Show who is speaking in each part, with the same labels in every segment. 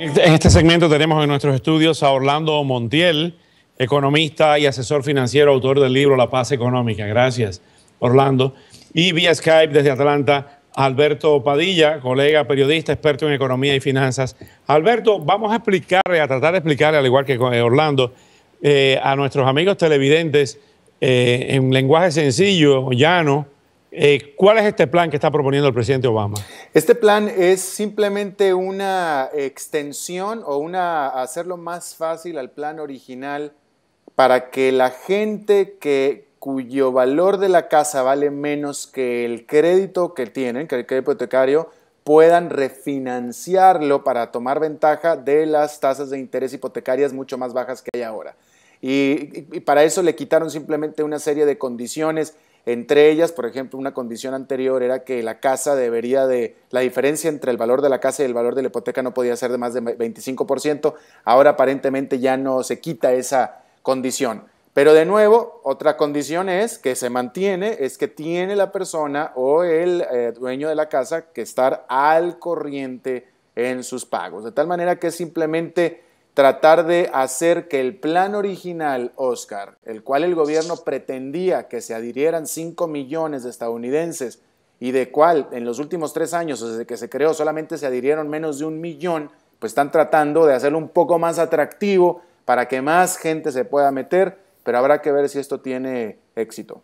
Speaker 1: En este segmento tenemos en nuestros estudios a Orlando Montiel, economista y asesor financiero, autor del libro La Paz Económica. Gracias, Orlando. Y vía Skype desde Atlanta, Alberto Padilla, colega periodista, experto en economía y finanzas. Alberto, vamos a explicarle, a tratar de explicarle, al igual que eh, Orlando, eh, a nuestros amigos televidentes eh, en lenguaje sencillo, llano, eh, ¿Cuál es este plan que está proponiendo el presidente Obama?
Speaker 2: Este plan es simplemente una extensión o una hacerlo más fácil al plan original para que la gente que, cuyo valor de la casa vale menos que el crédito que tienen, que el crédito hipotecario, puedan refinanciarlo para tomar ventaja de las tasas de interés hipotecarias mucho más bajas que hay ahora. y, y para eso le quitaron simplemente una serie de condiciones entre ellas, por ejemplo, una condición anterior era que la casa debería de, la diferencia entre el valor de la casa y el valor de la hipoteca no podía ser de más de 25%, ahora aparentemente ya no se quita esa condición. Pero de nuevo, otra condición es que se mantiene, es que tiene la persona o el eh, dueño de la casa que estar al corriente en sus pagos. De tal manera que simplemente tratar de hacer que el plan original, Oscar, el cual el gobierno pretendía que se adhirieran 5 millones de estadounidenses y de cual en los últimos tres años, desde que se creó, solamente se adhirieron menos de un millón, pues están tratando de hacerlo un poco más atractivo para que más gente se pueda meter, pero habrá que ver si esto tiene éxito.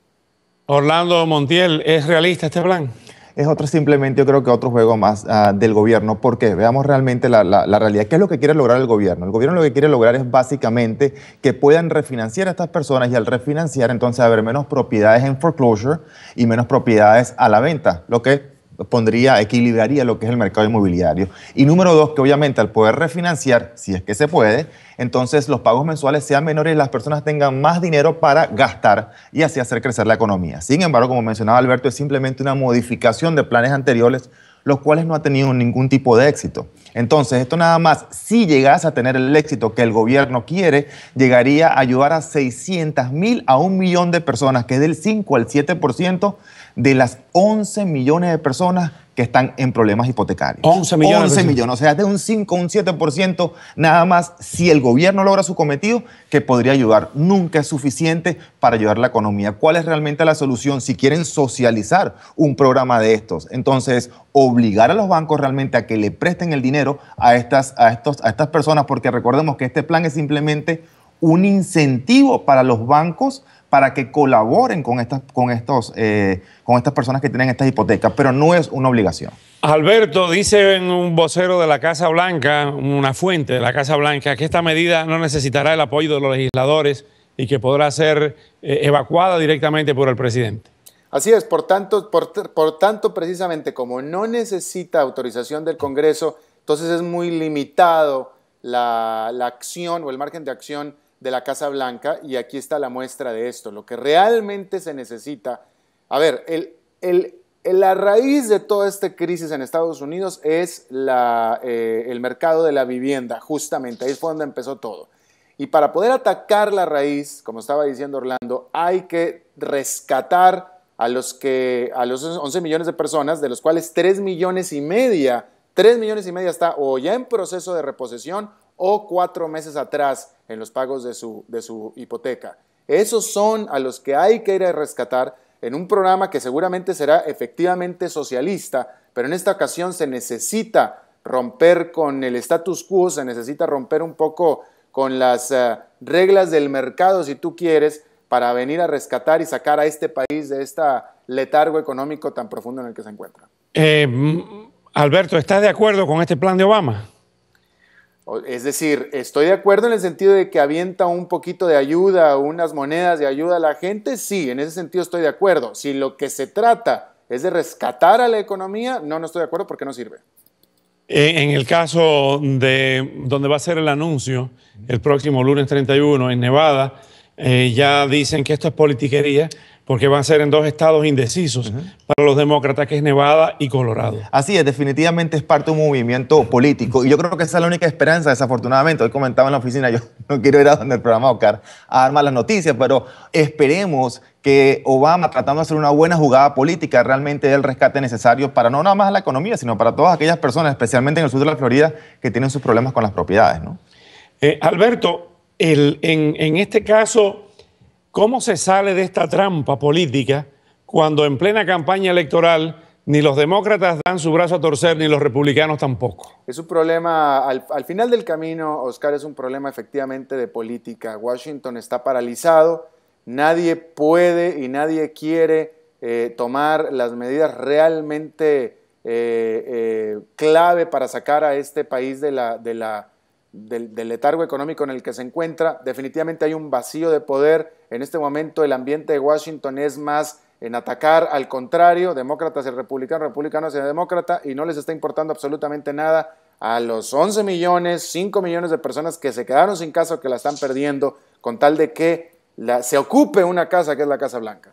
Speaker 3: Orlando Montiel, ¿es realista este plan? es otro simplemente, yo creo que otro juego más ah, del gobierno, porque veamos realmente la, la, realidad. ¿Qué es lo que quiere lograr el gobierno? El gobierno lo que quiere lograr es básicamente que puedan refinanciar a estas personas y al refinanciar entonces haber menos propiedades en foreclosure y menos propiedades a la venta, lo que pondría, equilibraría lo que es el mercado inmobiliario. Y número dos, que obviamente al poder refinanciar, si es que se puede, entonces los pagos mensuales sean menores y las personas tengan más dinero para gastar y así hacer crecer la economía. Sin embargo, como mencionaba Alberto, es simplemente una modificación de planes anteriores los cuales no ha tenido ningún tipo de éxito. Entonces, esto nada más, si llegas a tener el éxito que el gobierno quiere, llegaría a ayudar a 600 mil a un millón de personas, que es del 5 al 7% de las 11 millones de personas que están en problemas hipotecarios. 11 millones. 11 millones, o sea, de un 5, un 7% nada más si el gobierno logra su cometido, que podría ayudar. Nunca es suficiente para ayudar a la economía. ¿Cuál es realmente la solución si quieren socializar un programa de estos? Entonces, obligar a los bancos realmente a que le presten el dinero a estas, a estos, a estas personas, porque recordemos que este plan es simplemente un incentivo para los bancos para que colaboren con estas, con, estos, eh, con estas personas que tienen estas hipotecas, pero no es una obligación.
Speaker 1: Alberto, dice en un vocero de la Casa Blanca, una fuente de la Casa Blanca, que esta medida no necesitará el apoyo de los legisladores y que podrá ser eh, evacuada directamente por el presidente.
Speaker 2: Así es, por tanto, tanto, precisamente como no necesita autorización del Congreso, entonces es muy limitado la acción o el margen de acción de la Casa Blanca y aquí está la muestra de esto. Lo que realmente se necesita, a ver, el, el, la raíz de toda esta crisis en Estados Unidos es la, eh, el mercado de la vivienda, justamente, ahí fue donde empezó todo. Y para poder atacar la raíz, como estaba diciendo Orlando, hay que rescatar a los, que, a los 11 millones de personas, de los cuales 3 millones y media, 3 millones y media está o ya en proceso de reposición o cuatro meses atrás en los pagos de su, hipoteca. Esos son a los que hay que ir a rescatar en un programa que seguramente será efectivamente socialista, pero en esta ocasión se necesita romper con el status quo, se necesita romper un poco con las eh, reglas del mercado, si tú quieres, para venir a rescatar y sacar a este país de este letargo económico tan profundo en el que se encuentra.
Speaker 1: Eh, Alberto, ¿estás de acuerdo con este plan de Obama?
Speaker 2: Es decir, estoy de acuerdo en el sentido de que avienta un poquito de ayuda, unas monedas de ayuda a la gente, sí, en ese sentido estoy de acuerdo. Si lo que se trata es de rescatar a la economía, no, no estoy de acuerdo porque no sirve.
Speaker 1: En el caso de donde va a ser el anuncio, el próximo lunes 31 en Nevada, eh, ya dicen que esto es politiquería, porque van a ser en dos estados indecisos para los demócratas, que es Nevada y Colorado.
Speaker 3: Así es, definitivamente es parte de un movimiento político y yo creo que esa es la única esperanza, desafortunadamente. Hoy comentaba en la oficina, yo no quiero ir a donde el programa Oscar a dar malas noticias, pero esperemos que Obama, tratando de hacer una buena jugada política, realmente dé el rescate necesario para no nada más la economía, sino para todas aquellas personas, especialmente en el sur de la Florida, que tienen sus problemas con las propiedades. ¿no? Eh, Alberto,
Speaker 1: en este caso... ¿Cómo se sale de esta trampa política cuando en plena campaña electoral ni los demócratas dan su brazo a torcer, ni los republicanos tampoco?
Speaker 2: Es un problema, al, final del camino, Oscar, es un problema efectivamente de política. Washington está paralizado, nadie puede y nadie quiere eh, tomar las medidas realmente eh, eh, clave para sacar a este país de la, de la del, letargo económico en el que se encuentra. Definitivamente hay un vacío de poder. En este momento el ambiente de Washington es más en atacar al contrario, demócratas y republicano republicanos y demócrata, y no les está importando absolutamente nada a los 11 millones, 5 millones de personas que se quedaron sin casa o que la están perdiendo, con tal de que se ocupe una casa que es la Casa Blanca.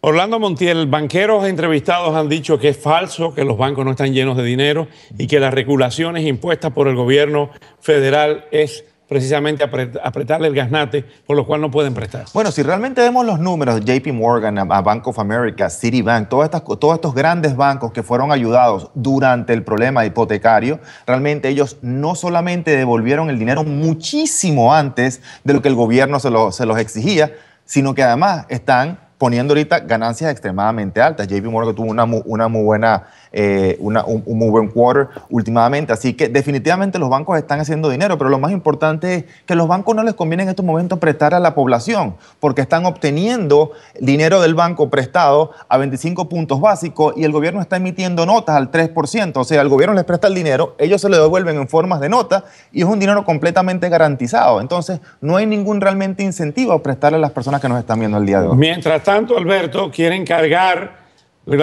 Speaker 1: Orlando Montiel, banqueros entrevistados han dicho que es falso, que los bancos no están llenos de dinero y que las regulaciones impuestas por el gobierno federal es precisamente apretarle el gasnate, por lo cual no pueden prestar.
Speaker 3: Bueno, si realmente vemos los números, JP Morgan, Bank of America, Citibank, todas todos estos grandes bancos que fueron ayudados durante el problema hipotecario, realmente ellos no solamente devolvieron el dinero muchísimo antes de lo que el gobierno se los exigía, sino que además están poniendo ahorita ganancias extremadamente altas. JP Morgan tuvo una, una muy buena eh, un, un, quarter últimamente. Así que definitivamente los bancos están haciendo dinero, pero lo más importante es que los bancos no les conviene en estos momentos prestar a la población, porque están obteniendo dinero del banco prestado a 25 puntos básicos y el gobierno está emitiendo notas al 3%. O sea, el gobierno les presta el dinero, ellos se lo devuelven en formas de notas y es un dinero completamente garantizado. Entonces, no hay ningún realmente incentivo a prestarle a las personas que nos están viendo el día de hoy.
Speaker 1: Mientras tanto, Alberto, quieren cargar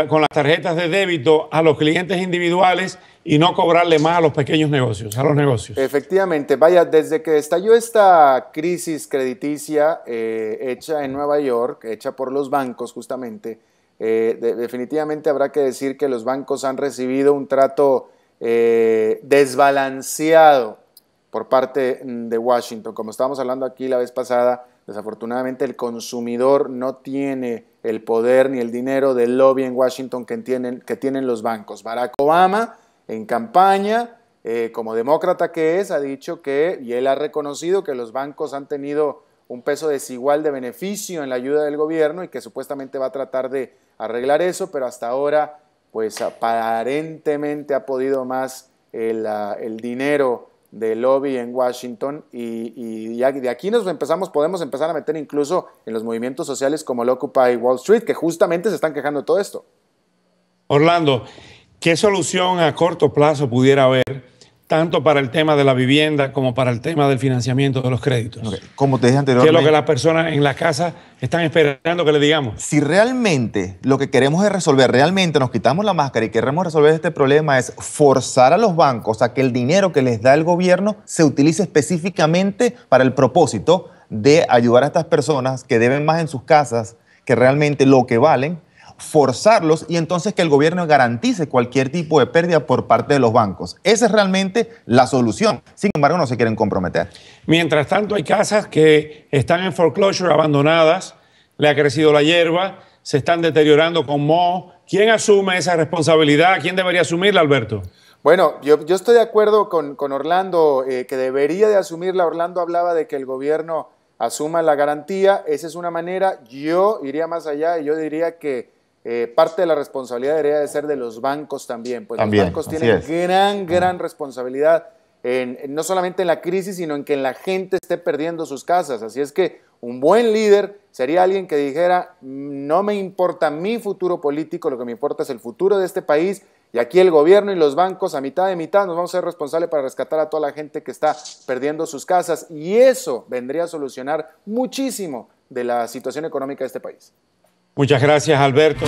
Speaker 1: con las tarjetas de débito a los clientes individuales y no cobrarle más a los pequeños negocios, a los negocios.
Speaker 2: Efectivamente, vaya, desde que estalló esta crisis crediticia eh, hecha en Nueva York, hecha por los bancos justamente, eh, definitivamente habrá que decir que los bancos han recibido un trato eh, desbalanceado por parte mm, de Washington. Como estábamos hablando aquí la vez pasada, Desafortunadamente el consumidor no tiene el poder ni el dinero del lobby en Washington que tienen, que tienen los bancos. Barack Obama en campaña, eh, como demócrata que es, ha dicho que, y él ha reconocido que los bancos han tenido un peso desigual de beneficio en la ayuda del gobierno y que supuestamente va a tratar de arreglar eso, pero hasta ahora pues aparentemente ha podido más el, ah, el dinero de lobby en Washington y, de aquí nos empezamos, podemos empezar a meter incluso en los movimientos sociales como el Occupy Wall Street, que justamente se están quejando de todo esto.
Speaker 1: Orlando, ¿qué solución a corto plazo pudiera haber? tanto para el tema de la vivienda como para el tema del financiamiento de los créditos.
Speaker 3: Como te dije anteriormente. Que es lo que las personas en las casas están esperando que le digamos. Si realmente lo que queremos es resolver, realmente nos quitamos la máscara y queremos resolver este problema, es forzar a los bancos a que el dinero que les da el gobierno se utilice específicamente para el propósito de ayudar a estas personas que deben más en sus casas que realmente lo que valen forzarlos y entonces que el gobierno garantice cualquier tipo de pérdida por parte de los bancos. Esa es realmente la solución. Sin embargo, no se quieren comprometer.
Speaker 1: Mientras tanto, hay casas que están en foreclosure, abandonadas, le ha crecido la hierba, se están deteriorando con moho. ¿Quién asume esa responsabilidad? ¿Quién debería asumirla, Alberto?
Speaker 2: Bueno, yo, estoy de acuerdo con, Orlando, eh, que debería de asumirla. Orlando hablaba de que el gobierno asuma la garantía. Esa es una manera. Yo iría más allá y yo diría que eh, parte de la responsabilidad debería de ser de los bancos también, pues los bancos tienen gran, gran responsabilidad, no solamente en la crisis, sino en que la gente esté perdiendo sus casas. Así es que un buen líder sería alguien que dijera, mm, no me importa mi futuro político, lo que me importa es el futuro de este país. Y aquí el gobierno y los bancos a mitad de mitad nos vamos a ser responsables para rescatar a toda la gente que está perdiendo sus casas. Y eso vendría a solucionar muchísimo de la situación económica de este país.
Speaker 1: Muchas gracias, Alberto.